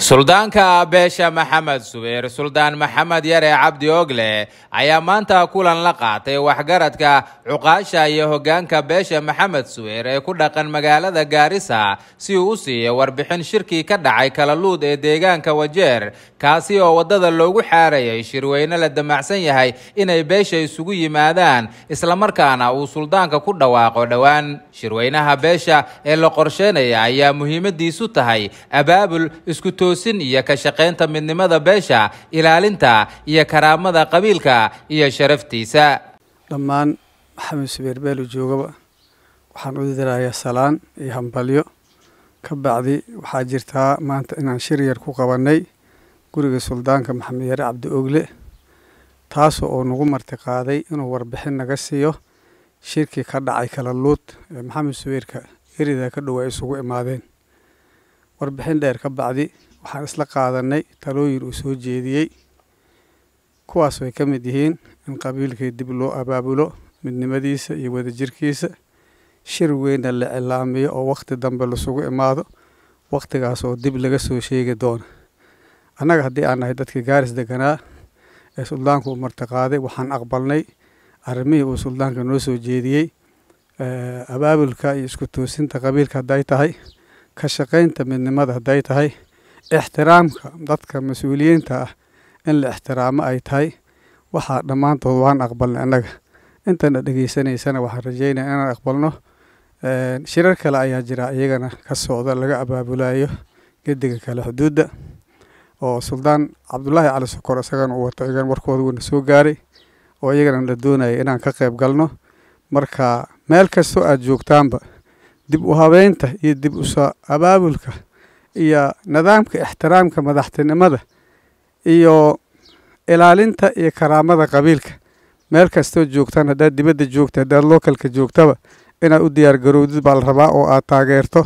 suldaanka beesha maxamed subeer suldaan maxamed yare cabdi ogle ayaa maanta kulan la qaatay waxgaradka cuqaasha iyo hogaanka beesha maxamed subeer ee ku dhaqan magaalada gaarisa si uu u siiyo warbixin shirkii ka dhacay kalaluud ee deegaanka wajeer kaasi oo waddada loogu xaarayay shirweyne la damacsan yahay inay beesha isugu yimaadaan islamarkaana uu suldaanka ku dhawaaqo dhowaan shirweynaha beesha ee la qorsheynaya ayaa muhiimadiisu tahay abaabul isku isdhowrsin iyo ka shaqaynta midnimada beesha ilaalinta iyo karaamada qabiilka iyo sharaftiisa dhammaan maxamed subeer beelu joogaba waxaan u dirayaa salaan iyo hambalyo ka bacdi waxaa jirtaa maanta inaan shir yar ku qabannay guriga suldaanka maxamed yare cabdi ogle taasoo oo nagu qaaday inuu warbixin naga siiyo shirkii ka dhacay kala luud ee maxamed subeerka erida ka dhowaa isugu imaadeen warbixin dheer ka bacdi waxaan isla qaadanay talooyin uu soo jeediyey kuwaas way ka mid yihiin in qabiilkii dib loo abaabulo midnimadiisa iyo wadajirkiisa shir weynna la cilaamiyo oo wakhti dambe lasugu imaado wakhtigaas dib laga soo sheegi doono annaga haddii aan nahay dadkii gaaris deganaa ee suldaanku uu martiqaaday waxaan aqbalnay arrimihii uu suldaanka noo soo jeediyey eh, abaabulka iyo isku toosinta qabiilka hadday tahay ka shaqaynta midnimada hadday tahay ixtiraamka dadka mas-uuliyiinta ah in la ixtiraamo ay tahay waxaa dhammaantood waan aqbalna innaga intana dhegeysanaysana waxaan rajeynaya inaan aqbalno shirar kale ayaa jira iyagana ka socda laga abaabulayo gediga kale xuduudda oo suldaan cabdulaahi cali sokor isagana uu wato igan warkooda wuuna soo gaaray oo iyagana la doonayay inaan ka qayb galno marka meel kastoo aad joogtaanba dib u habeynta iyo dib usa abaabulka iyo nidaamka ixtiraamka madaxtinimada iyo ilaalinta iyo karaamada qabiilka meel kastoo joogtaan haddaad dibadda joogta haddaad lookalka joogtaba inaad u diyaar garowdid baa la rabaa oo aad taageerto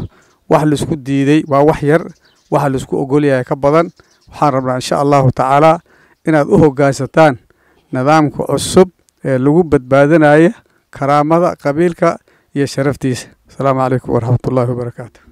wax laisku diiday waa wax yar waxa laisku ogolyahay ka badan waxaan rabnaa insha allahu tacaalaa inaad u hogaansataan nidaamka cusub ee lagu badbaadanaya karaamada qabiilka iyo sharaftiisa asalaamu calaykum waraxmatullaahi wabarakaatu